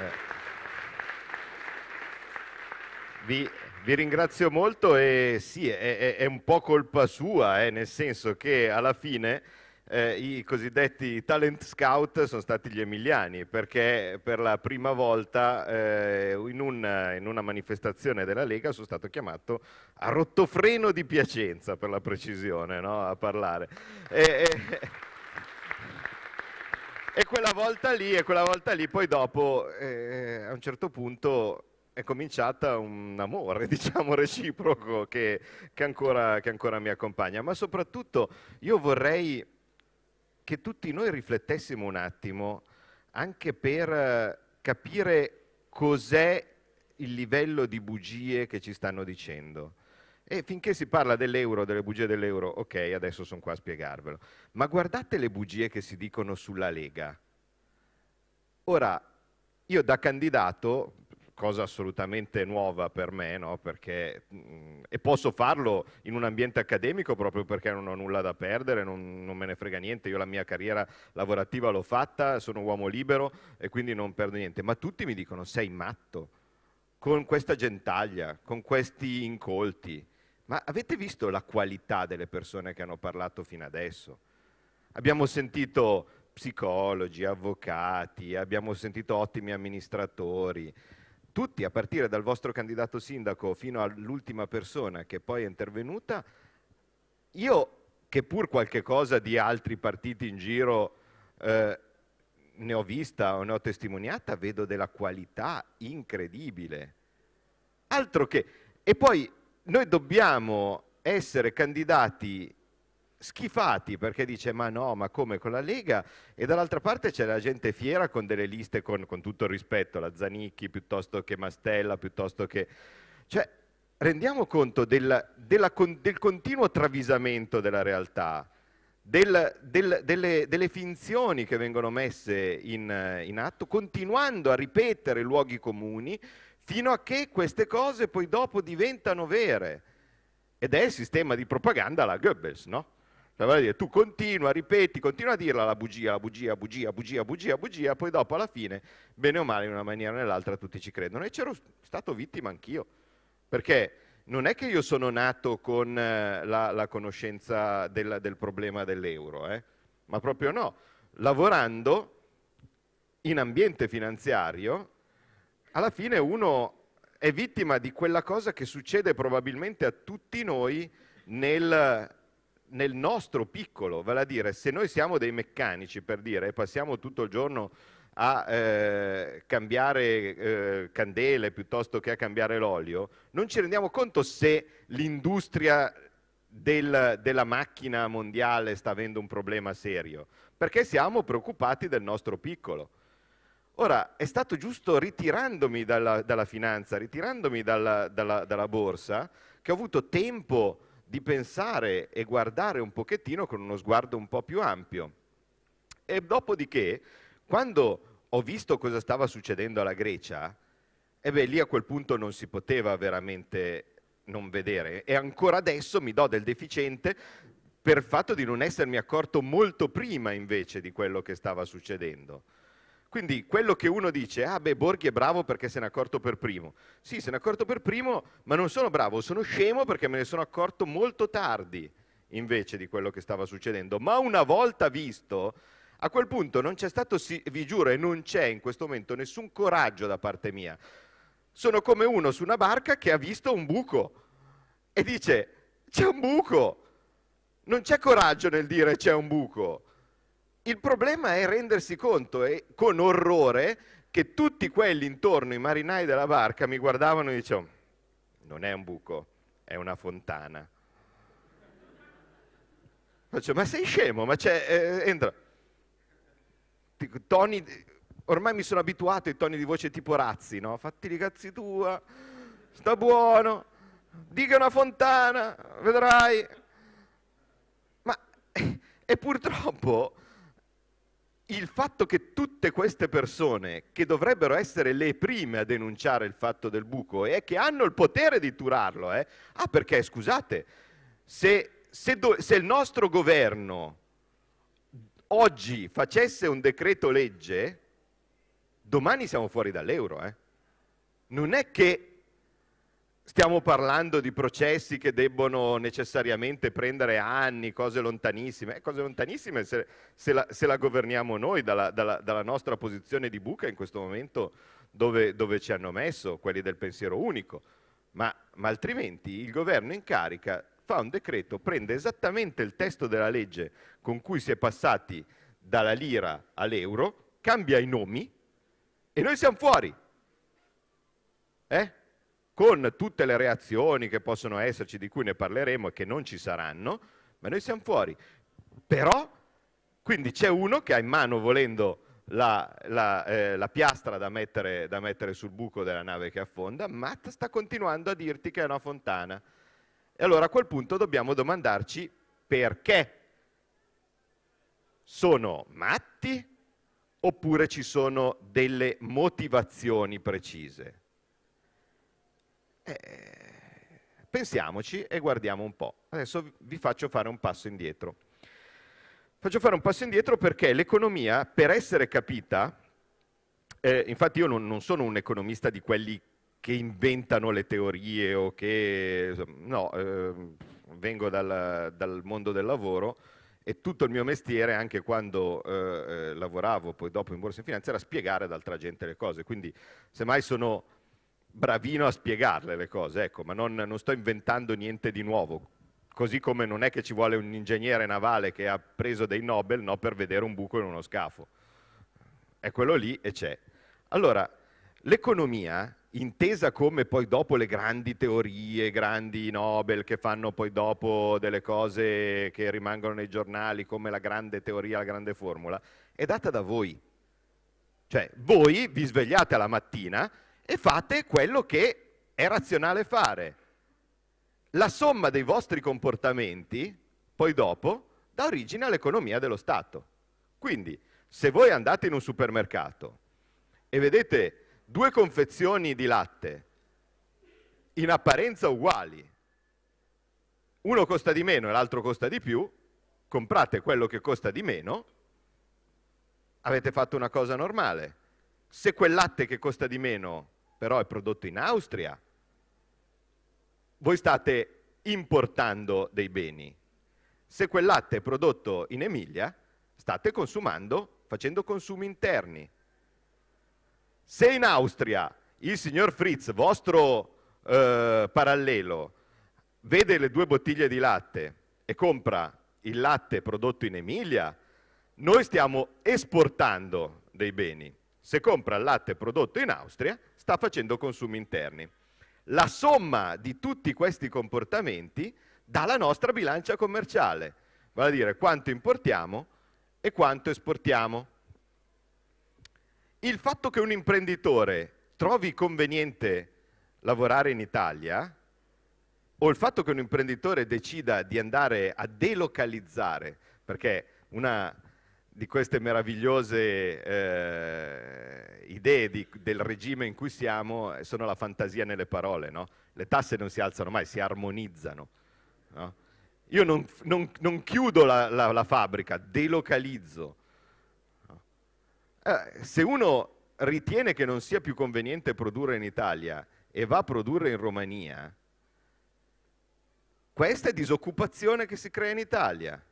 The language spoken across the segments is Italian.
Eh. Vi, vi, ringrazio molto e sì, è, è, è un po' colpa sua, eh, nel senso che alla fine eh, i cosiddetti talent scout sono stati gli emiliani, perché per la prima volta eh, in, un, in, una manifestazione della Lega sono stato chiamato a rottofreno di Piacenza, per la precisione, no? a parlare. E, E quella volta lì, e quella volta lì, poi dopo, eh, a un certo punto è cominciata un amore, diciamo, reciproco che, che, ancora, che ancora mi accompagna. Ma soprattutto io vorrei che tutti noi riflettessimo un attimo anche per eh, capire cos'è il livello di bugie che ci stanno dicendo. E finché si parla dell'euro, delle bugie dell'euro, ok, adesso sono qua a spiegarvelo. Ma guardate le bugie che si dicono sulla Lega. Ora, io da candidato, cosa assolutamente nuova per me, no? perché, mh, mm, e posso farlo in un ambiente accademico proprio perché non ho nulla da perdere, non, non, me ne frega niente, io la mia carriera lavorativa l'ho fatta, sono uomo libero e quindi non perdo niente, ma tutti mi dicono sei matto, con questa gentaglia, con questi incolti, ma avete visto la qualità delle persone che hanno parlato fino adesso? Abbiamo sentito psicologi, avvocati, abbiamo sentito ottimi amministratori, tutti a partire dal vostro candidato sindaco fino all'ultima persona che poi è intervenuta. Io, che pur qualche cosa di altri partiti in giro eh, ne ho vista o ne ho testimoniata, vedo della qualità incredibile. Altro che... E poi noi dobbiamo essere candidati schifati perché dice ma no, ma come con la Lega? E dall'altra parte c'è la gente fiera con delle liste con, con tutto il rispetto, la Zanicchi piuttosto che Mastella, piuttosto che... Cioè, rendiamo conto del, della, del continuo travisamento della realtà, del, del, delle, delle, finzioni che vengono messe in, in atto, continuando a ripetere luoghi comuni fino a che queste cose poi dopo diventano vere. Ed è il sistema di propaganda la Goebbels, no? Cioè, tu continua, ripeti, continua a dirla la bugia, la bugia, bugia, bugia, bugia, bugia, poi dopo alla fine, bene o male, in una maniera o nell'altra tutti ci credono. E c'ero stato vittima anch'io, perché non è che io sono nato con eh, la, la conoscenza del, del, problema dell'euro, eh? ma proprio no. Lavorando in ambiente finanziario alla fine uno è vittima di quella cosa che succede probabilmente a tutti noi nel, nel nostro piccolo, vale a dire se noi siamo dei meccanici per dire e passiamo tutto il giorno a eh, cambiare eh, candele piuttosto che a cambiare l'olio, non ci rendiamo conto se l'industria del, della macchina mondiale sta avendo un problema serio, perché siamo preoccupati del nostro piccolo. Ora, è stato giusto ritirandomi dalla, dalla finanza, ritirandomi dalla, dalla, dalla, borsa, che ho avuto tempo di pensare e guardare un pochettino con uno sguardo un po' più ampio. E dopodiché, quando ho visto cosa stava succedendo alla Grecia, e beh, lì a quel punto non si poteva veramente non vedere. E ancora adesso mi do del deficiente per il fatto di non essermi accorto molto prima invece di quello che stava succedendo. Quindi quello che uno dice, ah beh Borghi è bravo perché se n'è accorto per primo. Sì, se n'è accorto per primo, ma non sono bravo, sono scemo perché me ne sono accorto molto tardi invece di quello che stava succedendo. Ma una volta visto, a quel punto non c'è stato, vi giuro, e non c'è in questo momento nessun coraggio da parte mia. Sono come uno su una barca che ha visto un buco e dice c'è un buco. Non c'è coraggio nel dire c'è un buco il problema è rendersi conto e con orrore che tutti quelli intorno, i marinai della barca, mi guardavano e dicevano, non è un buco, è una fontana. Dicevo, ma sei scemo, ma c'è, eh, entra. Toni, ormai mi sono abituato ai toni di voce tipo razzi, no? Fatti di cazzi tua, sta buono, dica una fontana, vedrai. Ma, e purtroppo il fatto che tutte queste persone, che dovrebbero essere le prime a denunciare il fatto del buco e che hanno il potere di turarlo, eh? ah perché scusate, se, se, do, se il nostro governo oggi facesse un decreto legge, domani siamo fuori dall'euro. Eh? Non è che Stiamo parlando di processi che debbono necessariamente prendere anni, cose lontanissime, eh, cose lontanissime se, se, la, se, la, governiamo noi dalla, dalla, dalla, nostra posizione di buca in questo momento dove, dove ci hanno messo quelli del pensiero unico. Ma, ma, altrimenti il governo in carica fa un decreto, prende esattamente il testo della legge con cui si è passati dalla lira all'euro, cambia i nomi e noi siamo fuori. Eh? con tutte le reazioni che possono esserci, di cui ne parleremo e che non ci saranno, ma noi siamo fuori. Però, quindi c'è uno che ha in mano, volendo, la, la, eh, la piastra da mettere, da mettere, sul buco della nave che affonda, ma sta continuando a dirti che è una fontana. E allora a quel punto dobbiamo domandarci perché. Sono matti oppure ci sono delle motivazioni precise? Eh, pensiamoci e guardiamo un po'. Adesso vi faccio fare un passo indietro. Faccio fare un passo indietro perché l'economia, per essere capita, eh, infatti io non, non, sono un economista di quelli che inventano le teorie o che... No, eh, vengo dal, dal, mondo del lavoro e tutto il mio mestiere, anche quando eh, eh lavoravo poi dopo in borsa e finanza, era spiegare ad altra gente le cose. Quindi semmai sono bravino a spiegarle le cose, ecco, ma non, non sto inventando niente di nuovo. Così come non è che ci vuole un ingegnere navale che ha preso dei Nobel no, per vedere un buco in uno scafo. È quello lì e c'è. Allora, l'economia, intesa come poi dopo le grandi teorie, grandi Nobel che fanno poi dopo delle cose che rimangono nei giornali come la grande teoria, la grande formula, è data da voi. Cioè, voi vi svegliate la mattina, e fate quello che è razionale fare. La somma dei vostri comportamenti, poi dopo, dà origine all'economia dello Stato. Quindi, se voi andate in un supermercato e vedete due confezioni di latte in apparenza uguali, uno costa di meno e l'altro costa di più, comprate quello che costa di meno, avete fatto una cosa normale. Se quel latte che costa di meno però è prodotto in Austria. Voi state importando dei beni. Se quel latte è prodotto in Emilia, state consumando, facendo consumi interni. Se in Austria il signor Fritz, vostro eh, parallelo, vede le due bottiglie di latte e compra il latte prodotto in Emilia, noi stiamo esportando dei beni se compra il latte prodotto in Austria, sta facendo consumi interni. La somma di tutti questi comportamenti dà la nostra bilancia commerciale, vale a dire quanto importiamo e quanto esportiamo. Il fatto che un imprenditore trovi conveniente lavorare in Italia o il fatto che un imprenditore decida di andare a delocalizzare, perché una di queste meravigliose eh, idee di, del regime in cui siamo eh, sono la fantasia nelle parole, no? Le tasse non si alzano mai, si armonizzano. No? Io non, non, non, chiudo la, la, la fabbrica, delocalizzo. Eh, se uno ritiene che non sia più conveniente produrre in Italia e va a produrre in Romania, questa è disoccupazione che si crea in Italia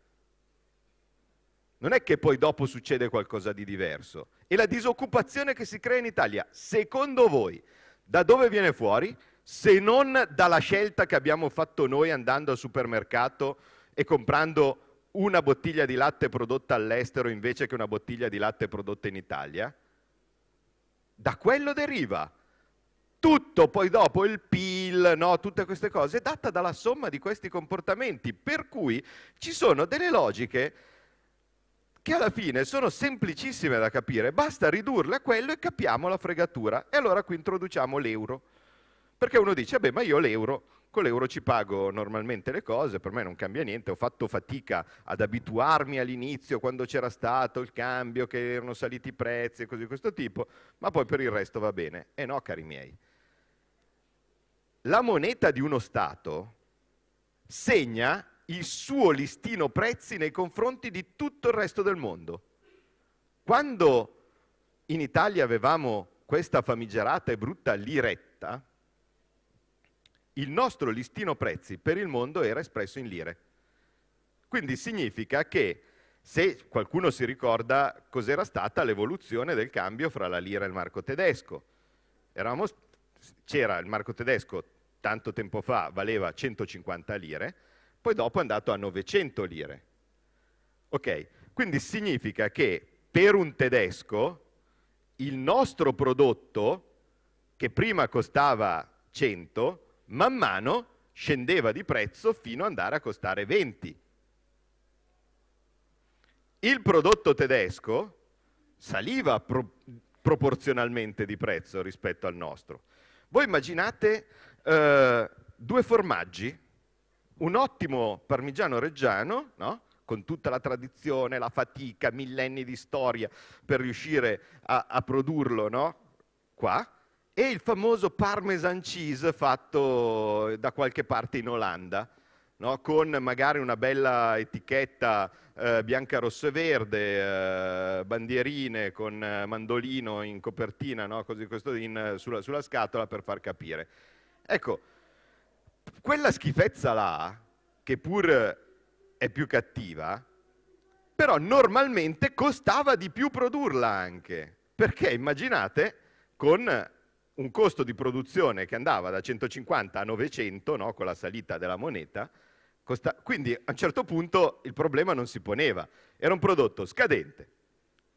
non è che poi dopo succede qualcosa di diverso. E la disoccupazione che si crea in Italia, secondo voi, da dove viene fuori? Se non dalla scelta che abbiamo fatto noi andando al supermercato e comprando una bottiglia di latte prodotta all'estero invece che una bottiglia di latte prodotta in Italia? Da quello deriva. Tutto poi dopo, il PIL, no, tutte queste cose, è data dalla somma di questi comportamenti, per cui ci sono delle logiche che alla fine sono semplicissime da capire, basta ridurle a quello e capiamo la fregatura. E allora qui introduciamo l'euro. Perché uno dice, beh, ma io l'euro, con l'euro ci pago normalmente le cose, per me non cambia niente, ho fatto fatica ad abituarmi all'inizio quando c'era stato il cambio, che erano saliti i prezzi e così di questo tipo, ma poi per il resto va bene. E eh no, cari miei. La moneta di uno Stato segna il suo listino prezzi nei confronti di tutto il resto del mondo. Quando in Italia avevamo questa famigerata e brutta liretta, il nostro listino prezzi per il mondo era espresso in lire. Quindi significa che se qualcuno si ricorda cos'era stata l'evoluzione del cambio fra la lira e il marco tedesco, c'era il marco tedesco tanto tempo fa valeva 150 lire, poi dopo è andato a 900 lire. Ok, quindi significa che per un tedesco il nostro prodotto, che prima costava 100, man mano scendeva di prezzo fino ad andare a costare 20. Il prodotto tedesco saliva pro proporzionalmente di prezzo rispetto al nostro. Voi immaginate eh, due formaggi un ottimo parmigiano reggiano, no? con tutta la tradizione, la fatica, millenni di storia per riuscire a, a produrlo no? qua, e il famoso parmesan cheese fatto da qualche parte in Olanda, no? con magari una bella etichetta eh, bianca, rosso e verde, eh, bandierine con eh, mandolino in copertina, no? Così, questo in, sulla, sulla scatola per far capire. Ecco, quella schifezza là, che pur è più cattiva, però normalmente costava di più produrla anche, perché immaginate con un costo di produzione che andava da 150 a 900, no? con la salita della moneta, costa... quindi a un certo punto il problema non si poneva, era un prodotto scadente,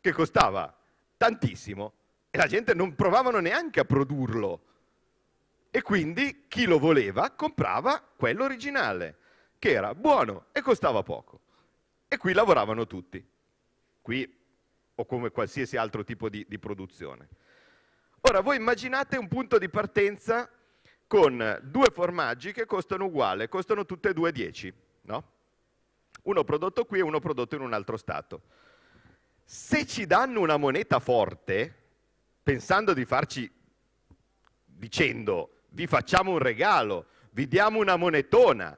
che costava tantissimo e la gente non provavano neanche a produrlo e quindi chi lo voleva comprava quello originale, che era buono e costava poco. E qui lavoravano tutti, qui o come qualsiasi altro tipo di, di produzione. Ora voi immaginate un punto di partenza con due formaggi che costano uguale, costano tutte e due 10, no? Uno prodotto qui e uno prodotto in un altro stato. Se ci danno una moneta forte, pensando di farci dicendo vi facciamo un regalo, vi diamo una monetona.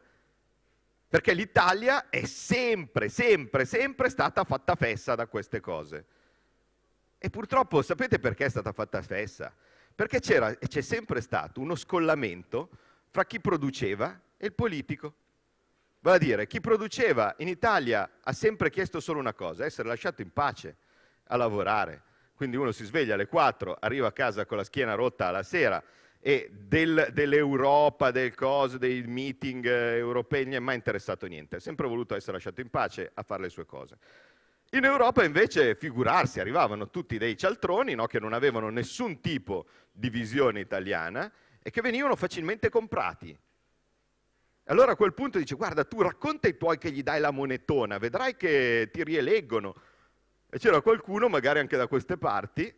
Perché l'Italia è sempre, sempre, sempre stata fatta fessa da queste cose. E purtroppo sapete perché è stata fatta fessa? Perché c'era e c'è sempre stato uno scollamento fra chi produceva e il politico. Vale a dire, chi produceva in Italia ha sempre chiesto solo una cosa, essere lasciato in pace a lavorare. Quindi uno si sveglia alle 4, arriva a casa con la schiena rotta alla sera, e del, dell'Europa, del coso, dei meeting eh, europei, non gli è mai interessato niente, ha sempre voluto essere lasciato in pace a fare le sue cose. In Europa invece, figurarsi, arrivavano tutti dei cialtroni no, che non avevano nessun tipo di visione italiana e che venivano facilmente comprati. Allora a quel punto dice, guarda, tu racconta ai tuoi che gli dai la monetona, vedrai che ti rieleggono. E c'era qualcuno, magari anche da queste parti,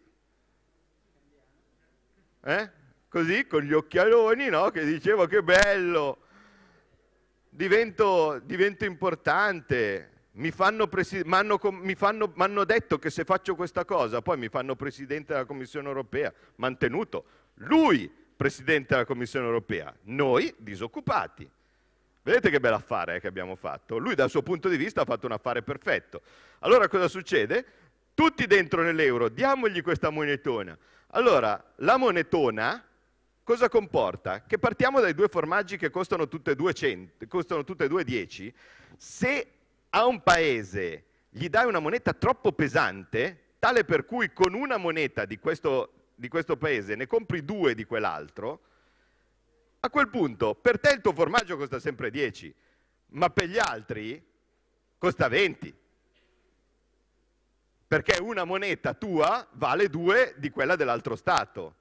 eh? così con gli occhialoni, no? che dicevo che bello, divento, divento importante, mi fanno, presi- m'hanno detto che se faccio questa cosa poi mi fanno presidente della Commissione europea, mantenuto lui presidente della Commissione europea, noi disoccupati. Vedete che bel affare eh, che abbiamo fatto? Lui dal suo punto di vista ha fatto un affare perfetto. Allora cosa succede? Tutti dentro nell'euro, diamogli questa monetona. Allora, la monetona Cosa comporta? Che partiamo dai due formaggi che costano tutte e due, cent- costano tutte e due 10. Se a un paese gli dai una moneta troppo pesante, tale per cui con una moneta di questo, di questo paese ne compri due di quell'altro, a quel punto per te il tuo formaggio costa sempre 10, ma per gli altri costa 20. Perché una moneta tua vale due di quella dell'altro Stato.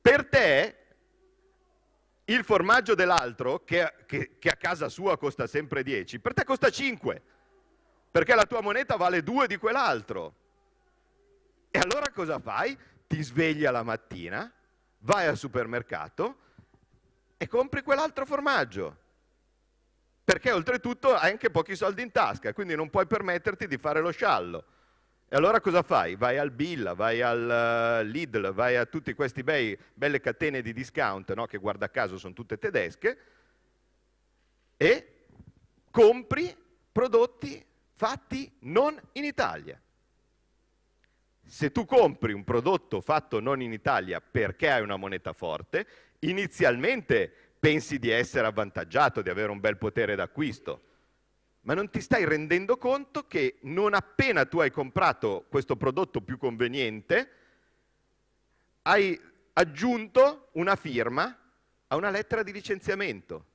Per te il formaggio dell'altro, che, che, che, a casa sua costa sempre 10, per te costa 5, perché la tua moneta vale 2 di quell'altro. E allora cosa fai? Ti svegli la mattina, vai al supermercato e compri quell'altro formaggio. Perché oltretutto hai anche pochi soldi in tasca, quindi non puoi permetterti di fare lo sciallo. E allora cosa fai? Vai al Bill, vai al eh, Lidl, vai a tutte queste belle catene di discount, no? che guarda caso sono tutte tedesche, e compri prodotti fatti non in Italia. Se tu compri un prodotto fatto non in Italia perché hai una moneta forte, inizialmente pensi di essere avvantaggiato, di avere un bel potere d'acquisto ma non ti stai rendendo conto che non appena tu hai comprato questo prodotto più conveniente, hai aggiunto una firma a una lettera di licenziamento.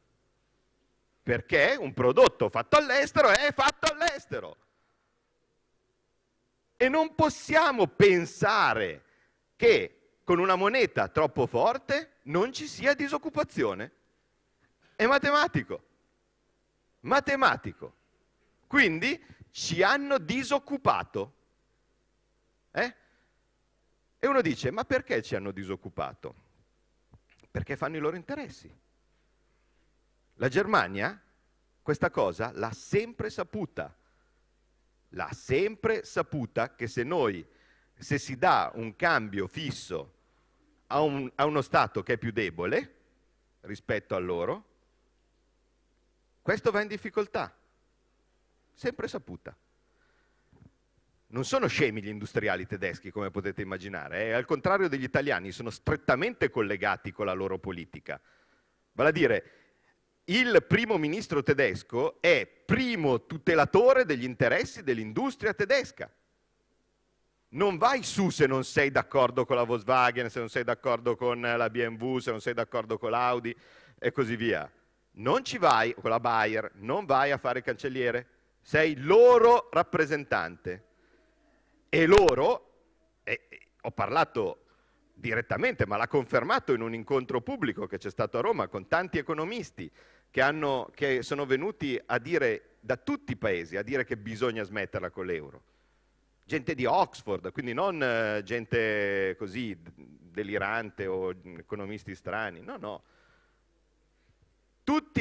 Perché un prodotto fatto all'estero è fatto all'estero. E non possiamo pensare che con una moneta troppo forte non ci sia disoccupazione. È matematico matematico. Quindi ci hanno disoccupato. Eh? E uno dice, ma perché ci hanno disoccupato? Perché fanno i loro interessi. La Germania questa cosa l'ha sempre saputa. L'ha sempre saputa che se noi, se si dà un cambio fisso a, un, a uno Stato che è più debole rispetto a loro, questo va in difficoltà, sempre saputa. Non sono scemi gli industriali tedeschi, come potete immaginare, eh? al contrario degli italiani, sono strettamente collegati con la loro politica. Vale a dire, il primo ministro tedesco è primo tutelatore degli interessi dell'industria tedesca. Non vai su se non sei d'accordo con la Volkswagen, se non sei d'accordo con la BMW, se non sei d'accordo con l'Audi e così via non ci vai con la Bayer, non vai a fare il cancelliere, sei loro rappresentante. E loro, e, e, ho parlato direttamente, ma l'ha confermato in un incontro pubblico che c'è stato a Roma con tanti economisti che, hanno, che sono venuti a dire da tutti i paesi, a dire che bisogna smetterla con l'euro. Gente di Oxford, quindi non eh, gente così delirante o mm, economisti strani, no, no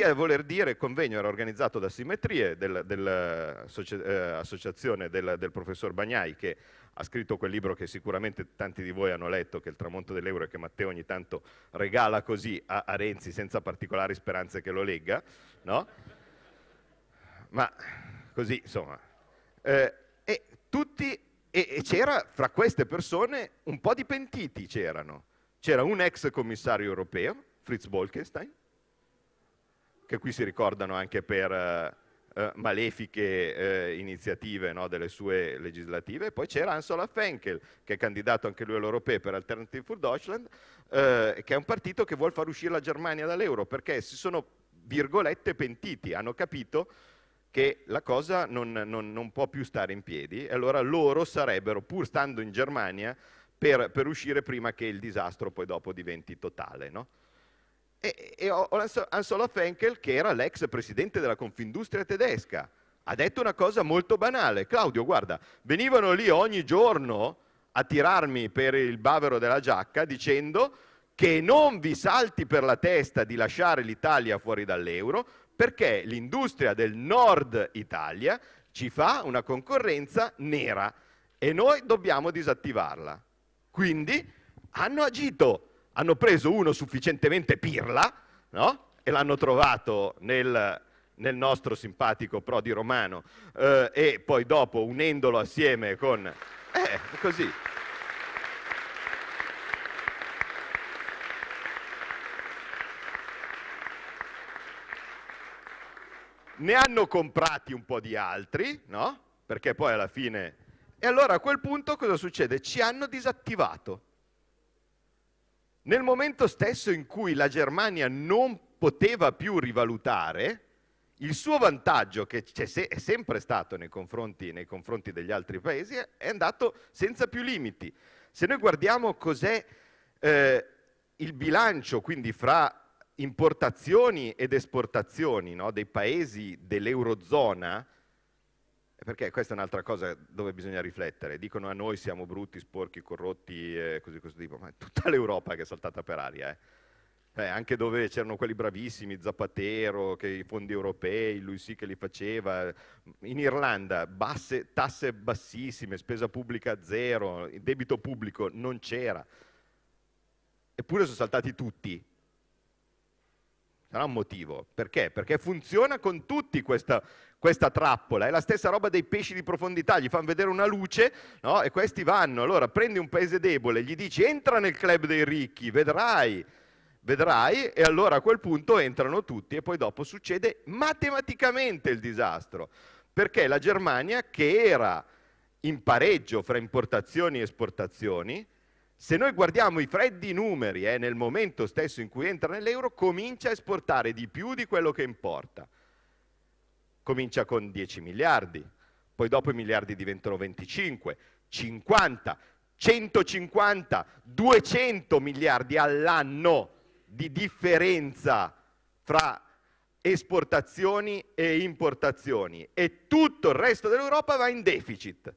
Simmetria voler dire, il convegno era organizzato da Simmetrie, dell'associazione del, eh, del, del professor Bagnai che ha scritto quel libro che sicuramente tanti di voi hanno letto, che è Il tramonto dell'euro e che Matteo ogni tanto regala così a, a Renzi senza particolari speranze che lo legga, no? Ma così, insomma. Eh, e tutti, e, e c'era fra queste persone un po' di pentiti c'erano. C'era un ex commissario europeo, Fritz Bolkestein, che qui si ricordano anche per eh, eh, malefiche eh, iniziative no, delle sue legislative. E poi c'era Ansola Fenkel, che è candidato anche lui all'Europeo per Alternative for Deutschland, eh, che è un partito che vuole far uscire la Germania dall'euro, perché si sono, virgolette, pentiti, hanno capito che la cosa non, non, non può più stare in piedi e allora loro sarebbero, pur stando in Germania, per, per uscire prima che il disastro poi dopo diventi totale. No? E, e Ansola Henkel, che era l'ex presidente della Confindustria tedesca, ha detto una cosa molto banale. Claudio, guarda, venivano lì ogni giorno a tirarmi per il bavero della giacca dicendo che non vi salti per la testa di lasciare l'Italia fuori dall'euro perché l'industria del nord Italia ci fa una concorrenza nera e noi dobbiamo disattivarla. Quindi hanno agito hanno preso uno sufficientemente pirla no? e l'hanno trovato nel, nel, nostro simpatico Prodi Romano eh, e poi dopo unendolo assieme con... Eh, così. Ne hanno comprati un po' di altri, no? Perché poi alla fine... E allora a quel punto cosa succede? Ci hanno disattivato nel momento stesso in cui la Germania non poteva più rivalutare, il suo vantaggio, che è sempre stato nei confronti, nei confronti degli altri paesi, è andato senza più limiti. Se noi guardiamo cos'è eh, il bilancio, quindi fra importazioni ed esportazioni no, dei paesi dell'Eurozona, perché questa è un'altra cosa dove bisogna riflettere. Dicono a noi siamo brutti, sporchi, corrotti e così di questo tipo, ma è tutta l'Europa che è saltata per aria. Eh. Cioè, anche dove c'erano quelli bravissimi, Zapatero, che i fondi europei, lui sì che li faceva. In Irlanda basse, tasse bassissime, spesa pubblica zero, debito pubblico non c'era. Eppure sono saltati tutti, sarà un motivo. Perché? Perché funziona con tutti questa, questa trappola. È la stessa roba dei pesci di profondità, gli fanno vedere una luce no? e questi vanno. Allora prendi un paese debole, gli dici entra nel club dei ricchi, vedrai, vedrai e allora a quel punto entrano tutti e poi dopo succede matematicamente il disastro. Perché la Germania che era in pareggio fra importazioni e esportazioni, se noi guardiamo i freddi numeri eh, nel momento stesso in cui entra nell'euro, comincia a esportare di più di quello che importa comincia con 10 miliardi, poi dopo i miliardi diventano 25, 50, 150, 200 miliardi all'anno di differenza fra esportazioni e importazioni e tutto il resto dell'Europa va in deficit.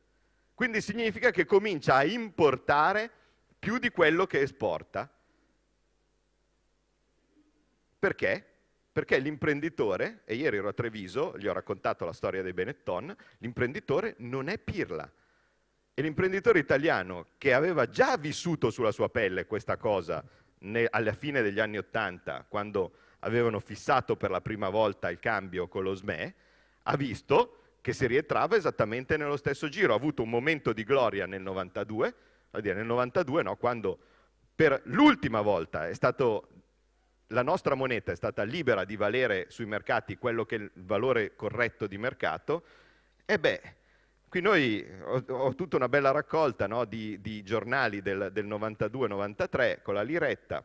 Quindi significa che comincia a importare più di quello che esporta. Perché? Perché l'imprenditore, e ieri ero a Treviso, gli ho raccontato la storia dei Benetton, l'imprenditore non è pirla. E l'imprenditore italiano che aveva già vissuto sulla sua pelle questa cosa ne, alla fine degli anni Ottanta, quando avevano fissato per la prima volta il cambio con lo SME, ha visto che si rientrava esattamente nello stesso giro. Ha avuto un momento di gloria nel 92, nel 92 no, quando per l'ultima volta è stato la nostra moneta è stata libera di valere sui mercati quello che è il valore corretto di mercato, e beh, qui noi ho, ho tutta una bella raccolta no, di, di, giornali del, del 92-93 con la liretta,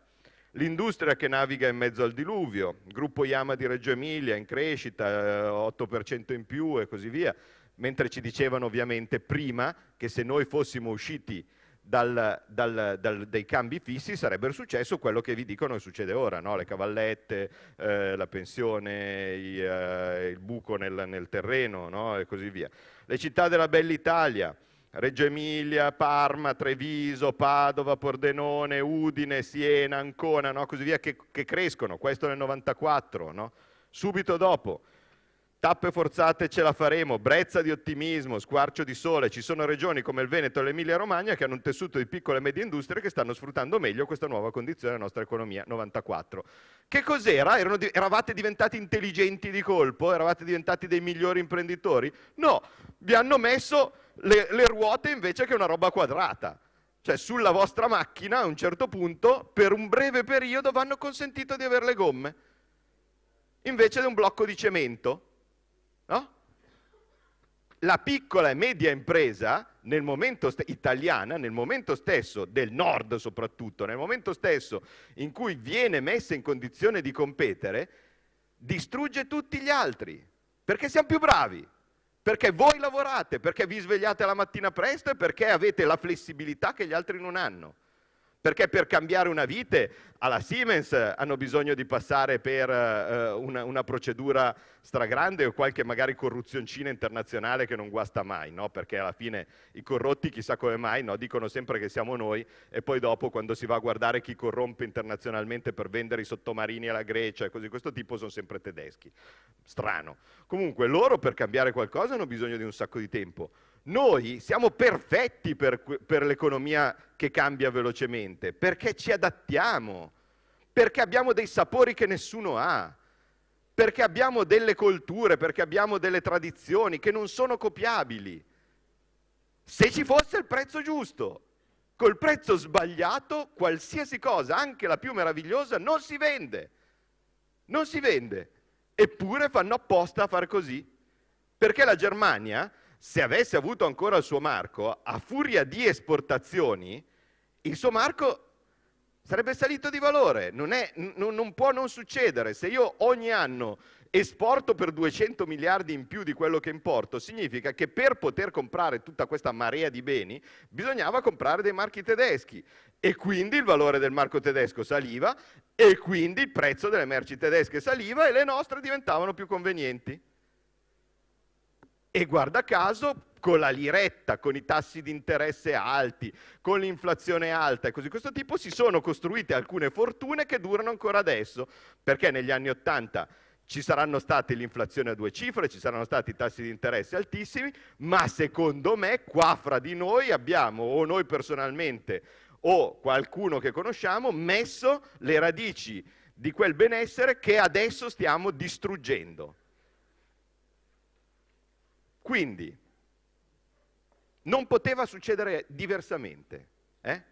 l'industria che naviga in mezzo al diluvio, gruppo Yama di Reggio Emilia in crescita, 8% eh, in più e così via, mentre ci dicevano ovviamente prima che se noi fossimo usciti dal, dal, dal, dai cambi fissi sarebbe successo quello che vi dicono succede ora, no? le cavallette, eh, la pensione, i, eh, il buco nel, nel terreno no? e così via. Le città della Bella Italia, Reggio Emilia, Parma, Treviso, Padova, Pordenone, Udine, Siena, Ancona, no? così via, che, che, crescono, questo nel 94, subito dopo Tappe forzate ce la faremo, brezza di ottimismo, squarcio di sole. Ci sono regioni come il Veneto e l'Emilia Romagna che hanno un tessuto di piccole e medie industrie che stanno sfruttando meglio questa nuova condizione della nostra economia 94. Che cos'era? Erano, eravate diventati intelligenti di colpo? Eravate diventati dei migliori imprenditori? No, vi hanno messo le, le ruote invece che una roba quadrata cioè sulla vostra macchina a un certo punto per un breve periodo vanno consentito di avere le gomme invece di un blocco di cemento No? La piccola e media impresa nel momento italiana, nel momento stesso del nord soprattutto, nel momento stesso in cui viene messa in condizione di competere, distrugge tutti gli altri, perché siamo più bravi, perché voi lavorate, perché vi svegliate la mattina presto e perché avete la flessibilità che gli altri non hanno perché per cambiare una vite alla Siemens eh, hanno bisogno di passare per eh, una, una, procedura stragrande o qualche magari corruzioncina internazionale che non guasta mai, no? perché alla fine i corrotti chissà come mai no? dicono sempre che siamo noi e poi dopo quando si va a guardare chi corrompe internazionalmente per vendere i sottomarini alla Grecia e cose di questo tipo sono sempre tedeschi. Strano. Comunque loro per cambiare qualcosa hanno bisogno di un sacco di tempo noi siamo perfetti per, per l'economia che cambia velocemente, perché ci adattiamo, perché abbiamo dei sapori che nessuno ha, perché abbiamo delle culture, perché abbiamo delle tradizioni che non sono copiabili. Se ci fosse il prezzo giusto, col prezzo sbagliato qualsiasi cosa, anche la più meravigliosa, non si vende. Non si vende. Eppure fanno apposta a far così. Perché la Germania se avesse avuto ancora il suo marco, a furia di esportazioni, il suo marco sarebbe salito di valore. Non, è, non, non, può non succedere. Se io ogni anno esporto per 200 miliardi in più di quello che importo, significa che per poter comprare tutta questa marea di beni bisognava comprare dei marchi tedeschi e quindi il valore del marco tedesco saliva e quindi il prezzo delle merci tedesche saliva e le nostre diventavano più convenienti. E guarda caso, con la liretta, con i tassi di interesse alti, con l'inflazione alta e così di questo tipo, si sono costruite alcune fortune che durano ancora adesso, perché negli anni Ottanta ci saranno state l'inflazione a due cifre, ci saranno stati tassi di interesse altissimi, ma secondo me qua fra di noi abbiamo, o noi personalmente, o qualcuno che conosciamo, messo le radici di quel benessere che adesso stiamo distruggendo. Quindi, non poteva succedere diversamente. Eh?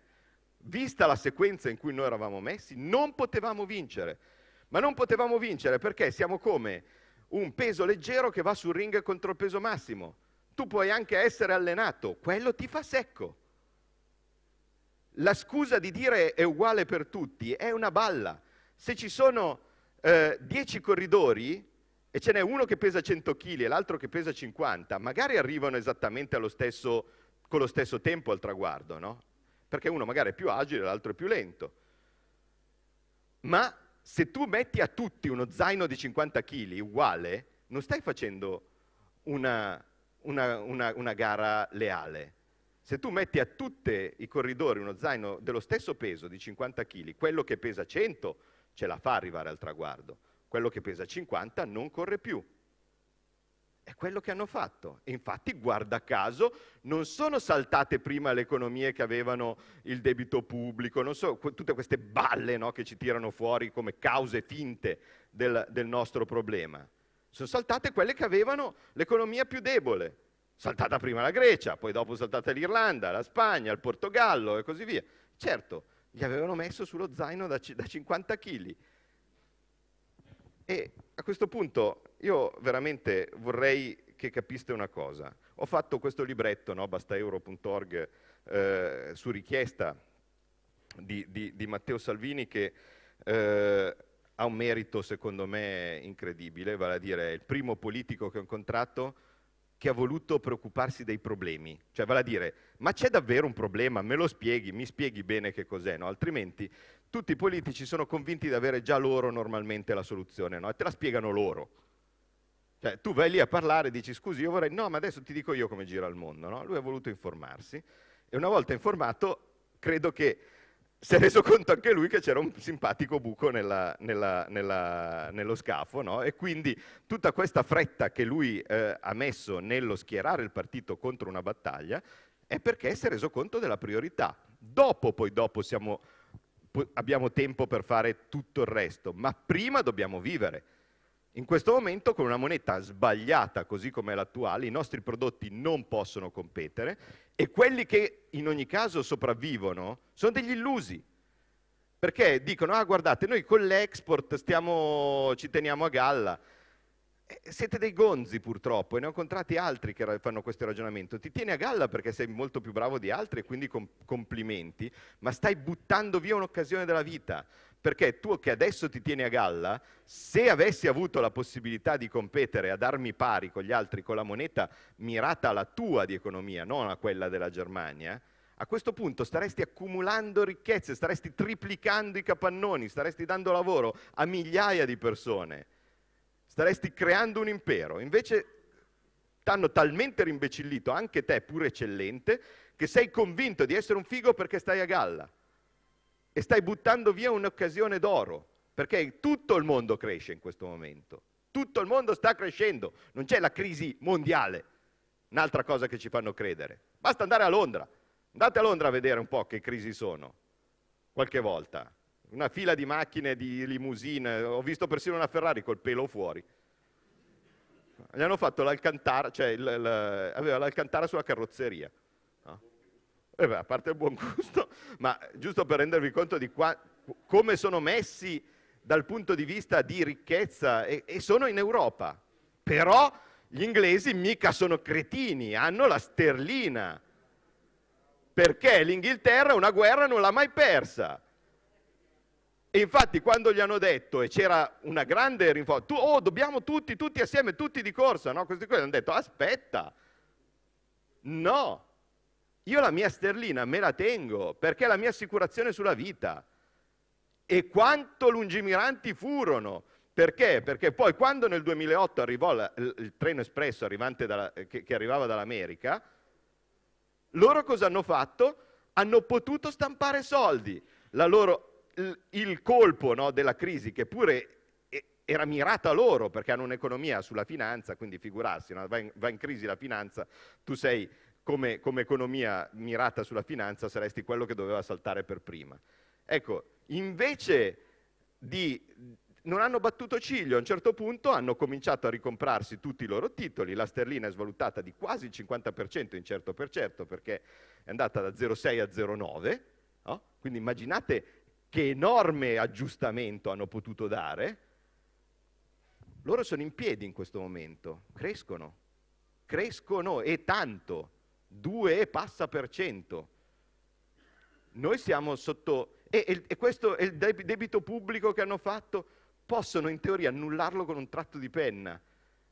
Vista la sequenza in cui noi eravamo messi, non potevamo vincere. Ma non potevamo vincere perché siamo come un peso leggero che va sul ring contro il peso massimo. Tu puoi anche essere allenato, quello ti fa secco. La scusa di dire è uguale per tutti è una balla. Se ci sono eh, dieci corridori, e ce n'è uno che pesa 100 kg e l'altro che pesa 50, magari arrivano esattamente stesso, con lo stesso tempo al traguardo, no? Perché uno magari è più agile, e l'altro è più lento. Ma se tu metti a tutti uno zaino di 50 kg uguale, non stai facendo una, una, una, una gara leale. Se tu metti a tutti i corridori uno zaino dello stesso peso di 50 kg, quello che pesa 100 ce la fa arrivare al traguardo quello che pesa 50 non corre più. È quello che hanno fatto. E infatti, guarda caso, non sono saltate prima le economie che avevano il debito pubblico, non so, tutte queste balle no, che ci tirano fuori come cause finte del, del nostro problema. Sono saltate quelle che avevano l'economia più debole. Saltata prima la Grecia, poi dopo saltata l'Irlanda, la Spagna, il Portogallo e così via. Certo, gli avevano messo sullo zaino da, da 50 kg e a questo punto io veramente vorrei che capiste una cosa. Ho fatto questo libretto, no, bastaeuro.org, eh, su richiesta di, di, di, Matteo Salvini che eh, ha un merito secondo me incredibile, vale a dire è il primo politico che ho incontrato che ha voluto preoccuparsi dei problemi, cioè vale a dire, ma c'è davvero un problema, me lo spieghi, mi spieghi bene che cos'è, no? altrimenti tutti i politici sono convinti di avere già loro normalmente la soluzione, no? e te la spiegano loro. Cioè, tu vai lì a parlare e dici, scusi, io vorrei, no, ma adesso ti dico io come gira il mondo, no? lui ha voluto informarsi e una volta informato credo che si è reso conto anche lui che c'era un simpatico buco nella, nella, nella, nello scafo no? e quindi tutta questa fretta che lui eh, ha messo nello schierare il partito contro una battaglia è perché si è reso conto della priorità. Dopo, poi dopo siamo, abbiamo tempo per fare tutto il resto, ma prima dobbiamo vivere. In questo momento con una moneta sbagliata, così come l'attuale, i nostri prodotti non possono competere e quelli che in ogni caso sopravvivono sono degli illusi. Perché dicono, ah guardate, noi con l'export stiamo, ci teniamo a galla. Eh, siete dei gonzi purtroppo e ne ho incontrati altri che fanno questo ragionamento. Ti tieni a galla perché sei molto più bravo di altri e quindi com- complimenti, ma stai buttando via un'occasione della vita perché tu che adesso ti tieni a galla, se avessi avuto la possibilità di competere a darmi pari con gli altri con la moneta mirata alla tua di economia, non a quella della Germania, a questo punto staresti accumulando ricchezze, staresti triplicando i capannoni, staresti dando lavoro a migliaia di persone, staresti creando un impero. Invece ti hanno talmente rimbecillito, anche te pur eccellente, che sei convinto di essere un figo perché stai a galla e stai buttando via un'occasione d'oro, perché tutto il mondo cresce in questo momento, tutto il mondo sta crescendo, non c'è la crisi mondiale, un'altra cosa che ci fanno credere. Basta andare a Londra, andate a Londra a vedere un po' che crisi sono, qualche volta, una fila di macchine, di limousine, ho visto persino una Ferrari col pelo fuori. Gli hanno fatto l'alcantara, cioè il, il, aveva l'alcantara sulla carrozzeria. Eh beh, a parte il buon gusto, ma giusto per rendervi conto di qua, come sono messi dal punto di vista di ricchezza e, e sono in Europa. Però gli inglesi mica sono cretini, hanno la sterlina. Perché l'Inghilterra una guerra non l'ha mai persa. E infatti quando gli hanno detto, e c'era una grande rinforzo, oh dobbiamo tutti, tutti assieme, tutti di corsa, no? Questi qui hanno detto, aspetta, no, io la mia sterlina me la tengo perché è la mia assicurazione sulla vita. E quanto lungimiranti furono. Perché? Perché poi quando nel 2008 arrivò la, il treno espresso dalla, eh, che, che arrivava dall'America, loro cosa hanno fatto? Hanno potuto stampare soldi. Loro, il, il, colpo no, della crisi, che pure eh, era mirata a loro, perché hanno un'economia sulla finanza, quindi figurarsi, no, va, in, va, in, crisi la finanza, tu sei come, come economia mirata sulla finanza saresti quello che doveva saltare per prima. Ecco, invece di, non hanno battuto ciglio, a un certo punto hanno cominciato a ricomprarsi tutti i loro titoli, la sterlina è svalutata di quasi il 50% in certo per certo perché è andata da 0,6 a 0,9, no? quindi immaginate che enorme aggiustamento hanno potuto dare. Loro sono in piedi in questo momento, crescono, crescono e tanto. 2 e passa per cento. Noi siamo sotto... E, e questo è il debito pubblico che hanno fatto? Possono in teoria annullarlo con un tratto di penna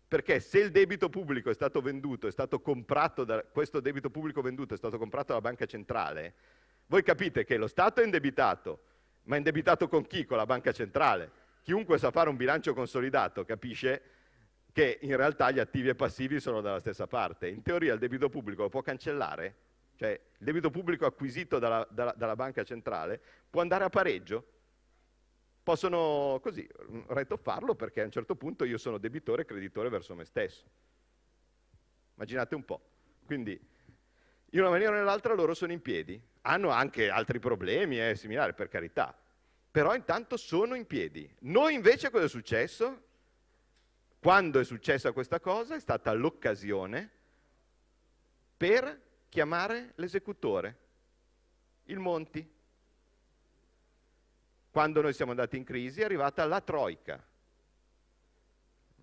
perché se il debito pubblico è stato venduto, è stato comprato da, questo debito pubblico venduto è stato comprato dalla banca centrale, voi capite che lo Stato è indebitato, ma è indebitato con chi? Con la banca centrale. Chiunque sa fare un bilancio consolidato capisce che in realtà gli attivi e passivi sono dalla stessa parte. In teoria il debito pubblico lo può cancellare, cioè il debito pubblico acquisito dalla, dalla, dalla banca centrale può andare a pareggio. Possono così mm, retoffarlo perché a un certo punto io sono debitore e creditore verso me stesso. Immaginate un po'. Quindi in una maniera o nell'altra loro sono in piedi. Hanno anche altri problemi, è eh, similare per carità, però intanto sono in piedi. Noi invece cosa è successo? Quando è successa questa cosa è stata l'occasione per chiamare l'esecutore, il Monti. Quando noi siamo andati in crisi è arrivata la Troica,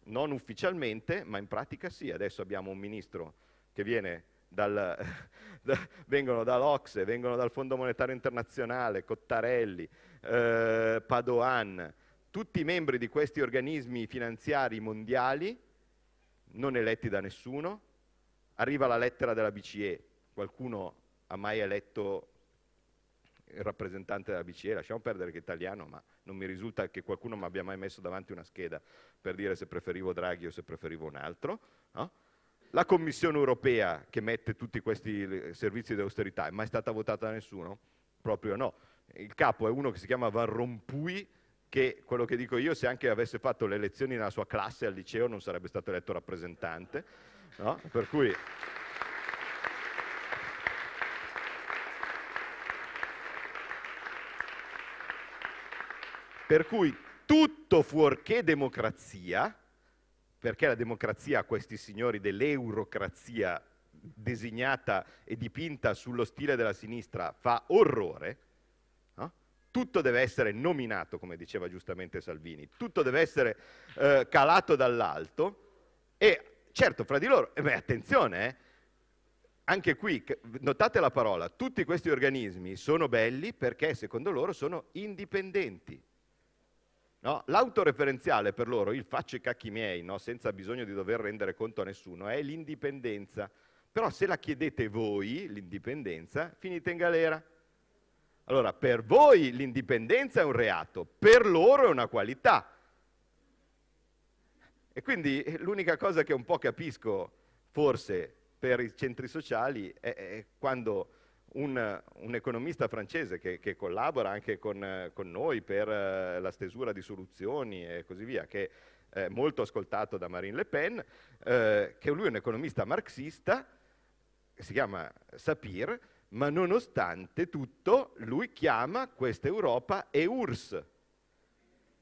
non ufficialmente, ma in pratica sì. Adesso abbiamo un ministro che viene dal, da, vengono dall'Ocse, vengono dal Fondo Monetario Internazionale, Cottarelli, eh, Padoan, tutti i membri di questi organismi finanziari mondiali, non eletti da nessuno, arriva la lettera della BCE, qualcuno ha mai eletto il rappresentante della BCE, lasciamo perdere che è italiano, ma non mi risulta che qualcuno mi abbia mai messo davanti una scheda per dire se preferivo Draghi o se preferivo un altro. No? La Commissione europea che mette tutti questi servizi di austerità è mai stata votata da nessuno? Proprio no. Il capo è uno che si chiama Van Rompuy, che quello che dico io, se anche avesse fatto le lezioni nella sua classe al liceo, non sarebbe stato eletto rappresentante. No? Per cui... Per cui tutto fuorché democrazia, perché la democrazia a questi signori dell'eurocrazia designata e dipinta sullo stile della sinistra fa orrore, tutto deve essere nominato, come diceva giustamente Salvini, tutto deve essere eh, calato dall'alto e certo fra di loro, eh beh, attenzione, eh, anche qui notate la parola, tutti questi organismi sono belli perché secondo loro sono indipendenti. No? L'autoreferenziale per loro, il faccio i cacchi miei, no? senza bisogno di dover rendere conto a nessuno, è l'indipendenza. Però se la chiedete voi, l'indipendenza, finite in galera. Allora, per voi l'indipendenza è un reato, per loro è una qualità. E quindi eh, l'unica cosa che un po' capisco, forse, per i centri sociali è, è quando un, un, economista francese che, che collabora anche con, con, noi per eh, la stesura di soluzioni e così via, che è molto ascoltato da Marine Le Pen, eh, che lui è un economista marxista, si chiama Sapir, ma nonostante tutto, lui chiama questa Europa EURS,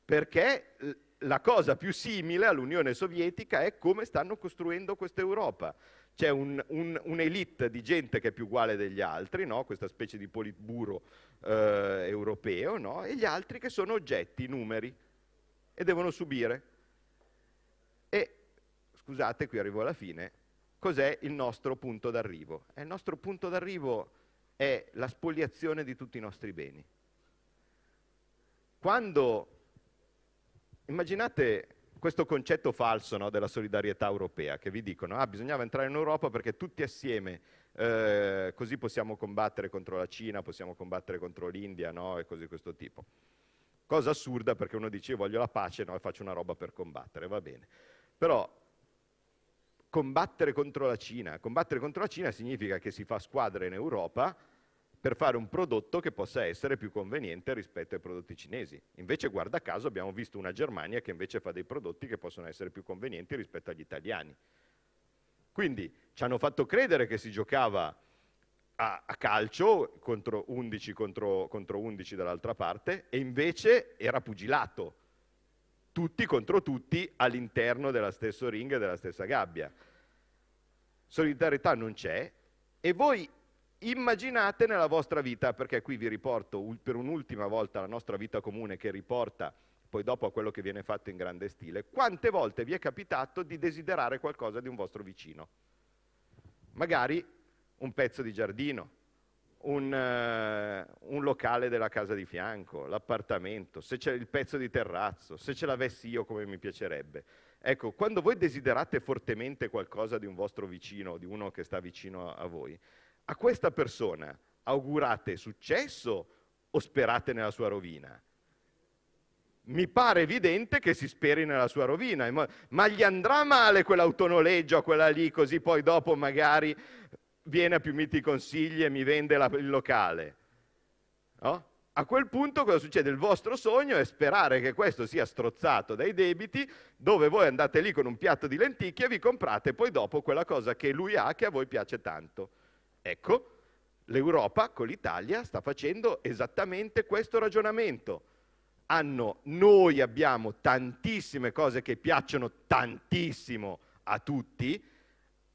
perché la cosa più simile all'Unione Sovietica è come stanno costruendo questa Europa. C'è un, un, un'elite di gente che è più uguale degli altri, no? questa specie di politburo eh, europeo, no? e gli altri che sono oggetti, numeri, e devono subire. E, scusate, qui arrivo alla fine, cos'è il nostro punto d'arrivo? È il nostro punto d'arrivo è la spoliazione di tutti i nostri beni. Quando immaginate questo concetto falso no, della solidarietà europea, che vi dicono, ah, bisognava entrare in Europa perché tutti assieme, eh, così possiamo combattere contro la Cina, possiamo combattere contro l'India, no, e cose di questo tipo. Cosa assurda perché uno dice, io voglio la pace, no, e faccio una roba per combattere, va bene. Però combattere contro la Cina. Combattere contro la Cina significa che si fa squadra in Europa per fare un prodotto che possa essere più conveniente rispetto ai prodotti cinesi. Invece, guarda caso, abbiamo visto una Germania che invece fa dei prodotti che possono essere più convenienti rispetto agli italiani. Quindi ci hanno fatto credere che si giocava a, a calcio contro 11 contro, contro 11 dall'altra parte e invece era pugilato tutti contro tutti all'interno della stessa ring e della stessa gabbia. Solidarietà non c'è e voi immaginate nella vostra vita, perché qui vi riporto per un'ultima volta la nostra vita comune che riporta poi dopo a quello che viene fatto in grande stile, quante volte vi è capitato di desiderare qualcosa di un vostro vicino? Magari un pezzo di giardino, un, uh, un, locale della casa di fianco, l'appartamento, se c'è il pezzo di terrazzo, se ce l'avessi io come mi piacerebbe. Ecco, quando voi desiderate fortemente qualcosa di un vostro vicino, di uno che sta vicino a, a voi, a questa persona augurate successo o sperate nella sua rovina? mi pare evidente che si speri nella sua rovina, ma, gli andrà male quell'autonoleggio a quella lì, così poi dopo magari viene a più miti consigli e mi vende la, il locale. No? A quel punto cosa succede? Il vostro sogno è sperare che questo sia strozzato dai debiti, dove voi andate lì con un piatto di lenticchie e vi comprate poi dopo quella cosa che lui ha che a voi piace tanto. Ecco, l'Europa con l'Italia sta facendo esattamente questo ragionamento. Hanno, noi abbiamo tantissime cose che piacciono tantissimo a tutti,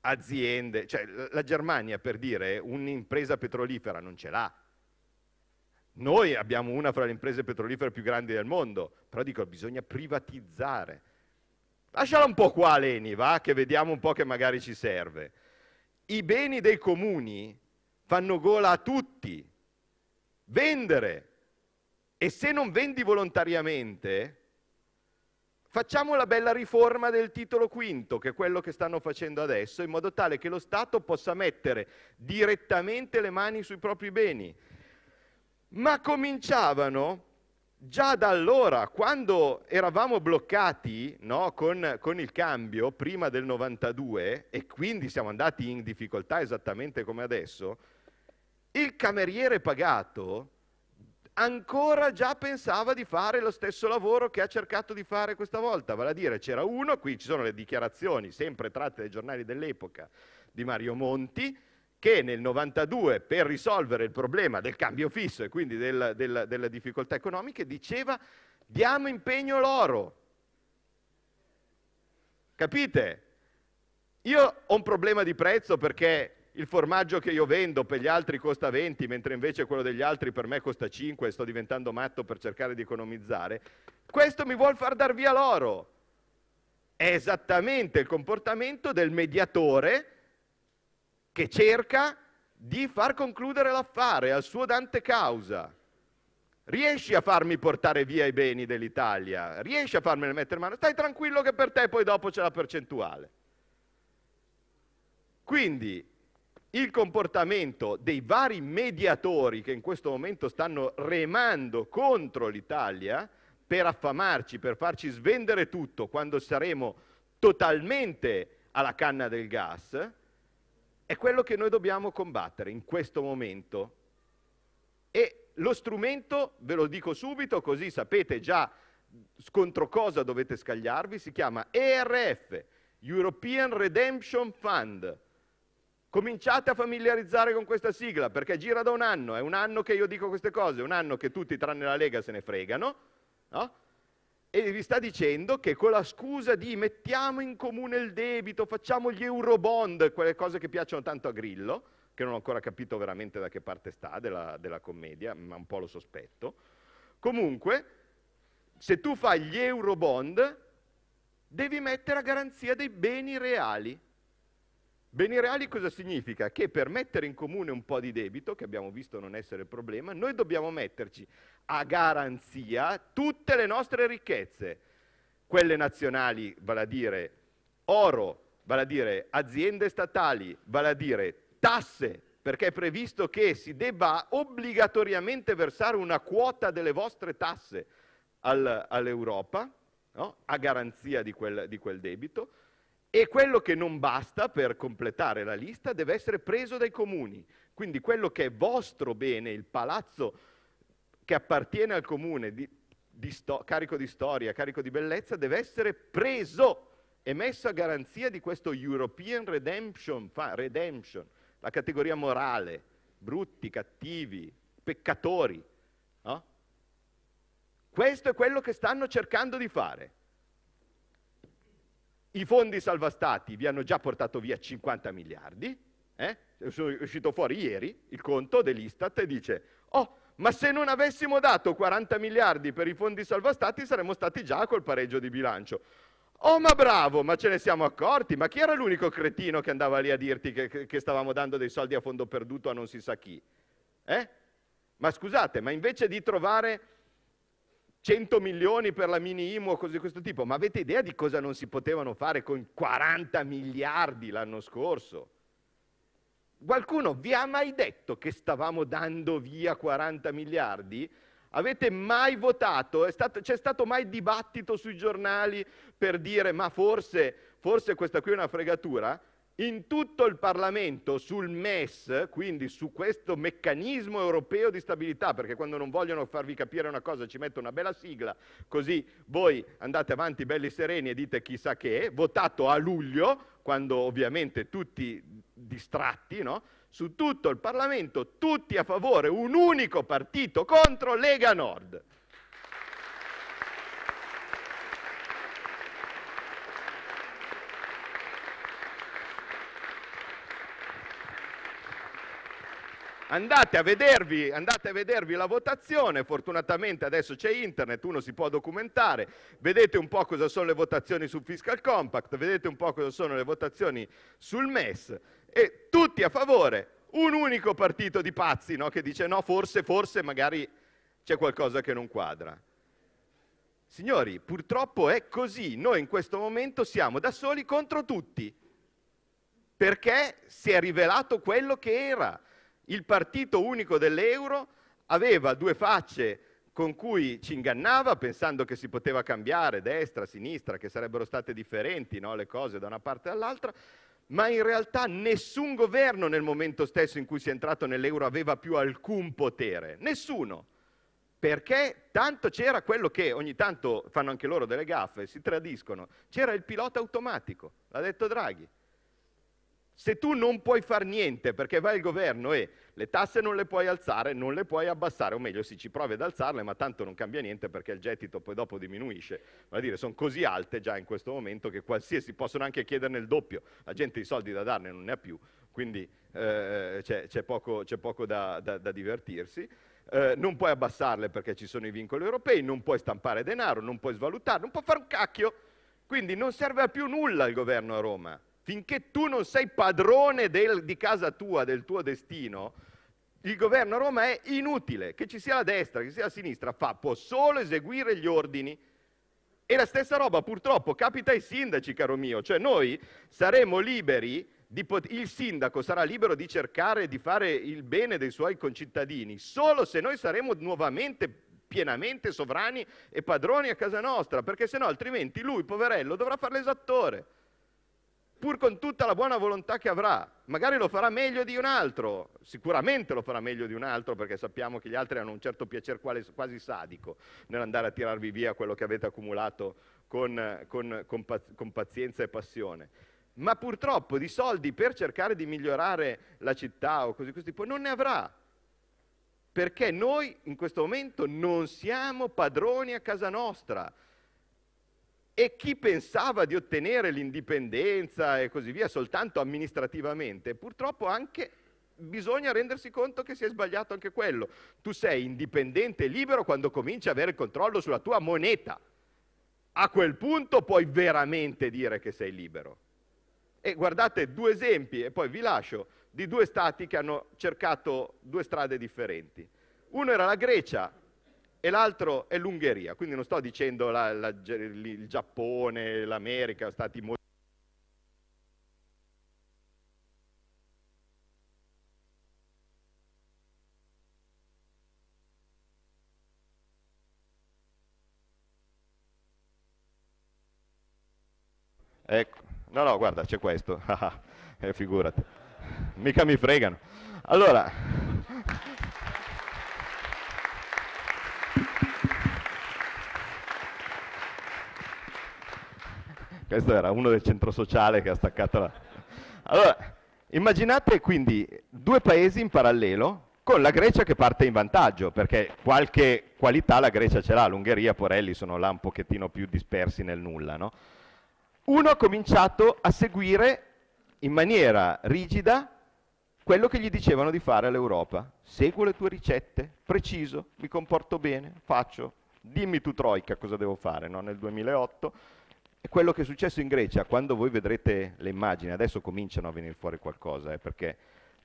aziende, cioè la Germania per dire un'impresa petrolifera non ce l'ha. Noi abbiamo una fra le imprese petrolifere più grandi del mondo, però dico bisogna privatizzare. Lasciala un po' qua Leni, va, che vediamo un po' che magari ci serve. I beni dei comuni fanno gola a tutti. Vendere. E se non vendi volontariamente, Facciamo la bella riforma del titolo quinto, che è quello che stanno facendo adesso, in modo tale che lo Stato possa mettere direttamente le mani sui propri beni. Ma cominciavano già da allora, quando eravamo bloccati no, con, con, il cambio prima del 92 e quindi siamo andati in difficoltà esattamente come adesso, il cameriere pagato ancora già pensava di fare lo stesso lavoro che ha cercato di fare questa volta, vale a dire c'era uno, qui ci sono le dichiarazioni sempre tratte dai giornali dell'epoca di Mario Monti, che nel 92 per risolvere il problema del cambio fisso e quindi del, del, delle difficoltà economiche diceva diamo impegno l'oro. Capite? Io ho un problema di prezzo perché il formaggio che io vendo per gli altri costa 20, mentre invece quello degli altri per me costa 5 e sto diventando matto per cercare di economizzare, questo mi vuol far dar via l'oro. È esattamente il comportamento del mediatore che cerca di far concludere l'affare al suo dante causa. Riesci a farmi portare via i beni dell'Italia, riesci a farmene mettere mano, stai tranquillo che per te poi dopo c'è la percentuale. Quindi il comportamento dei vari mediatori che in questo momento stanno remando contro l'Italia per affamarci, per farci svendere tutto quando saremo totalmente alla canna del gas, è quello che noi dobbiamo combattere in questo momento. E lo strumento, ve lo dico subito, così sapete già contro cosa dovete scagliarvi, si chiama ERF, European Redemption Fund Cominciate a familiarizzare con questa sigla perché gira da un anno, è un anno che io dico queste cose, è un anno che tutti tranne la Lega se ne fregano, no? e vi sta dicendo che con la scusa di mettiamo in comune il debito, facciamo gli euro bond, quelle cose che piacciono tanto a Grillo, che non ho ancora capito veramente da che parte sta della, della commedia, ma un po' lo sospetto. Comunque, se tu fai gli euro bond, devi mettere a garanzia dei beni reali. Beni reali cosa significa? Che per mettere in comune un po' di debito, che abbiamo visto non essere problema, noi dobbiamo metterci a garanzia tutte le nostre ricchezze, quelle nazionali, vale a dire oro, vale a dire aziende statali, vale a dire tasse, perché è previsto che si debba obbligatoriamente versare una quota delle vostre tasse all'Europa, no? a garanzia di quel, di quel debito e quello che non basta per completare la lista deve essere preso dai comuni. Quindi quello che è vostro bene, il palazzo che appartiene al comune, di, di sto, carico di storia, carico di bellezza, deve essere preso e messo a garanzia di questo European Redemption, fa, redemption la categoria morale, brutti, cattivi, peccatori. No? Questo è quello che stanno cercando di fare. I fondi salva stati vi hanno già portato via 50 miliardi. Eh? Sono uscito fuori ieri il conto dell'Istat e dice, oh, ma se non avessimo dato 40 miliardi per i fondi salva stati saremmo stati già col pareggio di bilancio. Oh ma bravo, ma ce ne siamo accorti, ma chi era l'unico cretino che andava lì a dirti che, che stavamo dando dei soldi a fondo perduto a non si sa chi? Eh? Ma scusate, ma invece di trovare 100 milioni per la mini IMU o cose di questo tipo, ma avete idea di cosa non si potevano fare con 40 miliardi l'anno scorso? Qualcuno vi ha mai detto che stavamo dando via 40 miliardi? Avete mai votato? Stato, c'è stato mai dibattito sui giornali per dire ma forse, forse questa qui è una fregatura? in tutto il Parlamento sul MES, quindi su questo meccanismo europeo di stabilità, perché quando non vogliono farvi capire una cosa ci mettono una bella sigla, così voi andate avanti belli sereni e dite chissà che, votato a luglio, quando ovviamente tutti distratti, no? su tutto il Parlamento, tutti a favore, un unico partito contro Lega Nord. Andate a, vedervi, andate a vedervi la votazione, fortunatamente adesso c'è internet, uno si può documentare, vedete un po' cosa sono le votazioni sul fiscal compact, vedete un po' cosa sono le votazioni sul MES e tutti a favore, un unico partito di pazzi no? che dice no, forse, forse, magari c'è qualcosa che non quadra. Signori, purtroppo è così, noi in questo momento siamo da soli contro tutti, perché si è rivelato quello che era. Il partito unico dell'euro aveva due facce con cui ci ingannava pensando che si poteva cambiare destra, sinistra, che sarebbero state differenti no, le cose da una parte all'altra, ma in realtà nessun governo nel momento stesso in cui si è entrato nell'euro aveva più alcun potere, nessuno. Perché tanto c'era quello che ogni tanto fanno anche loro delle gaffe, si tradiscono, c'era il pilota automatico, l'ha detto Draghi. Se tu non puoi fare niente perché vai il governo e le tasse non le puoi alzare, non le puoi abbassare, o meglio, si ci provi ad alzarle, ma tanto non cambia niente perché il gettito poi dopo diminuisce. Vuol dire, sono così alte già in questo momento che qualsiasi possono anche chiederne il doppio. La gente i soldi da darne non ne ha più, quindi eh, c'è, c'è, poco, c'è, poco, da, da, da divertirsi. Eh, non puoi abbassarle perché ci sono i vincoli europei, non puoi stampare denaro, non puoi svalutare, non puoi fare un cacchio. Quindi non serve a più nulla il governo a Roma. Finché tu non sei padrone del, di casa tua, del tuo destino, il governo a Roma è inutile. Che ci sia la destra, che ci sia la sinistra, fa, può solo eseguire gli ordini. E la stessa roba purtroppo capita ai sindaci, caro mio. Cioè noi saremo liberi il sindaco sarà libero di cercare di fare il bene dei suoi concittadini solo se noi saremo nuovamente pienamente sovrani e padroni a casa nostra, perché sennò altrimenti lui, poverello, dovrà fare l'esattore pur con tutta la buona volontà che avrà. Magari lo farà meglio di un altro, sicuramente lo farà meglio di un altro perché sappiamo che gli altri hanno un certo piacere quasi sadico nell'andare a tirarvi via quello che avete accumulato con, con, con, con pazienza e passione. Ma purtroppo di soldi per cercare di migliorare la città o cose di questo tipo non ne avrà, perché noi in questo momento non siamo padroni a casa nostra e chi pensava di ottenere l'indipendenza e così via soltanto amministrativamente, purtroppo anche bisogna rendersi conto che si è sbagliato anche quello. Tu sei indipendente e libero quando cominci a avere il controllo sulla tua moneta. A quel punto puoi veramente dire che sei libero. E guardate due esempi, e poi vi lascio, di due stati che hanno cercato due strade differenti. Uno era la Grecia, e l'altro è l'Ungheria. Quindi non sto dicendo la, la, il Giappone, l'America, stati molto... Ecco, no, no, guarda, c'è questo, eh, figurati, mica mi fregano. Allora, Questo era uno del centro sociale che ha staccato la... Allora, immaginate quindi due paesi in parallelo, con la Grecia che parte in vantaggio, perché qualche qualità la Grecia ce l'ha, l'Ungheria, Porelli sono là un pochettino più dispersi nel nulla. No? Uno ha cominciato a seguire in maniera rigida quello che gli dicevano di fare all'Europa. Seguo le tue ricette, preciso, mi comporto bene, faccio, dimmi tu Troica cosa devo fare no? nel 2008 quello che è successo in Grecia, quando voi vedrete le immagini, adesso cominciano a venire fuori qualcosa, eh, perché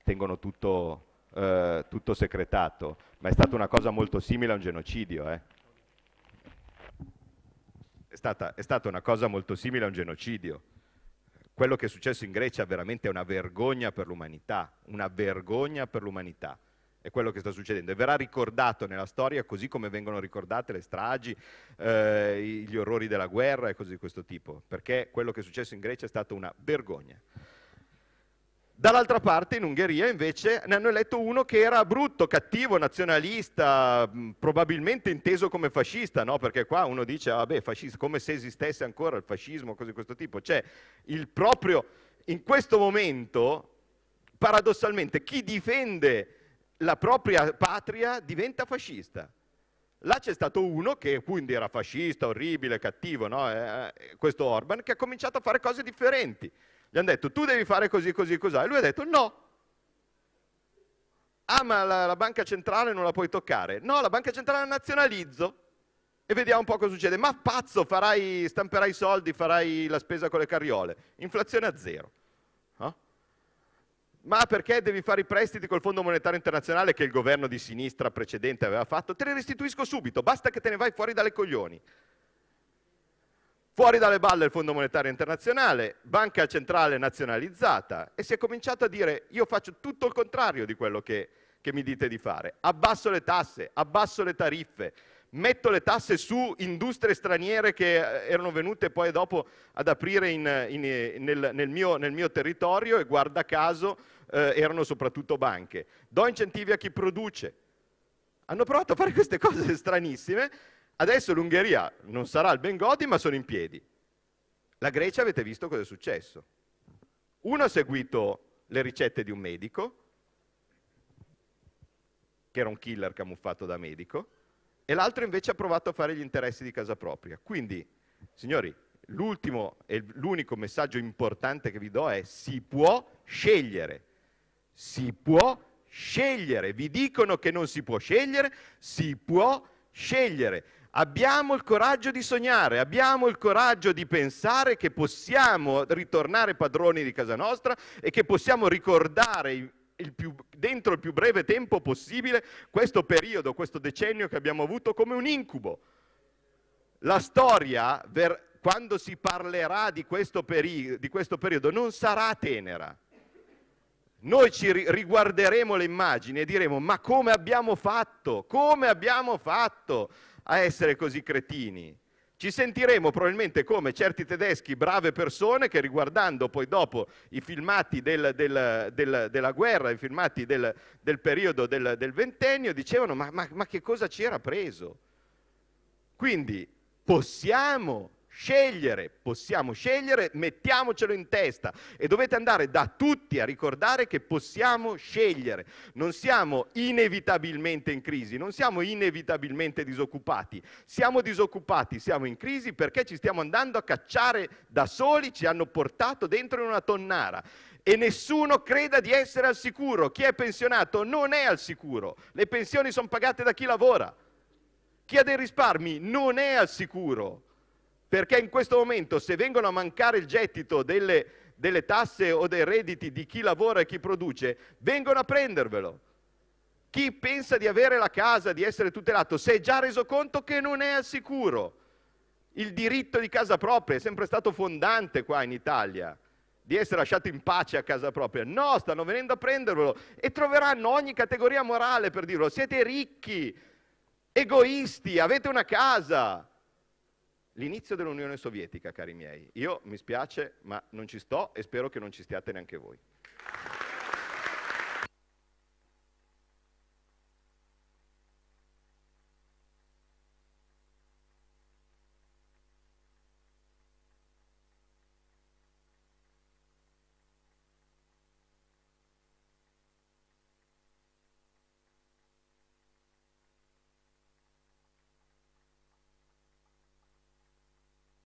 tengono tutto, eh, tutto, secretato, ma è stata una cosa molto simile a un genocidio. Eh. È, stata, è stata una cosa molto simile a un genocidio. Quello che è successo in Grecia veramente è una vergogna per l'umanità, una vergogna per l'umanità è quello che sta succedendo e verrà ricordato nella storia così come vengono ricordate le stragi, eh, gli orrori della guerra e cose di questo tipo, perché quello che è successo in Grecia è stata una vergogna. Dall'altra parte, in Ungheria, invece, ne hanno eletto uno che era brutto, cattivo, nazionalista, probabilmente inteso come fascista, no? Perché qua uno dice, vabbè, ah, fascista, come se esistesse ancora il fascismo, cose di questo tipo. Cioè, il proprio, in questo momento, paradossalmente, chi difende la propria patria diventa fascista. Là c'è stato uno che quindi era fascista, orribile, cattivo, no? eh, eh questo Orban, che ha cominciato a fare cose differenti. Gli hanno detto tu devi fare così, così, così. E lui ha detto no. Ah, ma la, la banca centrale non la puoi toccare. No, la banca centrale la nazionalizzo e vediamo un po' cosa succede. Ma pazzo, farai, stamperai soldi, farai la spesa con le carriole. Inflazione a zero ma perché devi fare i prestiti col Fondo Monetario Internazionale che il governo di sinistra precedente aveva fatto? Te li restituisco subito, basta che te ne vai fuori dalle coglioni. Fuori dalle balle il Fondo Monetario Internazionale, banca centrale nazionalizzata e si è cominciato a dire io faccio tutto il contrario di quello che, che mi dite di fare, abbasso le tasse, abbasso le tariffe, metto le tasse su industrie straniere che eh, erano venute poi dopo ad aprire in, in, eh, nel, nel, mio, nel, mio, territorio e guarda caso eh, erano soprattutto banche. Do incentivi a chi produce. Hanno provato a fare queste cose stranissime, adesso l'Ungheria non sarà il Bengodi ma sono in piedi. La Grecia avete visto cosa è successo. Uno ha seguito le ricette di un medico, che era un killer camuffato da medico, e l'altro invece ha provato a fare gli interessi di casa propria. Quindi, signori, l'ultimo e l'unico messaggio importante che vi do è si può scegliere. Si può scegliere. Vi dicono che non si può scegliere, si può scegliere. Abbiamo il coraggio di sognare, abbiamo il coraggio di pensare che possiamo ritornare padroni di casa nostra e che possiamo ricordare il più, dentro il più breve tempo possibile questo periodo, questo decennio che abbiamo avuto come un incubo. La storia, ver, quando si parlerà di questo, peri, di questo periodo, non sarà tenera. Noi ci riguarderemo le immagini e diremo ma come abbiamo fatto? Come abbiamo fatto a essere così cretini? Ci sentiremo probabilmente come certi tedeschi, brave persone, che riguardando poi dopo i filmati del, del, del, della guerra, i filmati del, periodo del, ventennio, dicevano ma, ma, ma che cosa ci era preso? Quindi possiamo scegliere, possiamo scegliere, mettiamocelo in testa e dovete andare da tutti a ricordare che possiamo scegliere. Non siamo inevitabilmente in crisi, non siamo inevitabilmente disoccupati, siamo disoccupati, siamo in crisi perché ci stiamo andando a cacciare da soli, ci hanno portato dentro in una tonnara e nessuno creda di essere al sicuro. Chi è pensionato non è al sicuro, le pensioni sono pagate da chi lavora. Chi ha dei risparmi non è al sicuro perché in questo momento, se vengono a mancare il gettito delle, delle tasse o dei redditi di chi lavora e chi produce, vengono a prendervelo. Chi pensa di avere la casa, di essere tutelato, si è già reso conto che non è al sicuro. Il diritto di casa propria è sempre stato fondante qua in Italia, di essere lasciato in pace a casa propria. No, stanno venendo a prendervelo e troveranno ogni categoria morale per dirlo. Siete ricchi, egoisti, avete una casa, L'inizio dell'Unione Sovietica, cari miei. Io mi spiace, ma non ci sto e spero che non ci stiate neanche voi.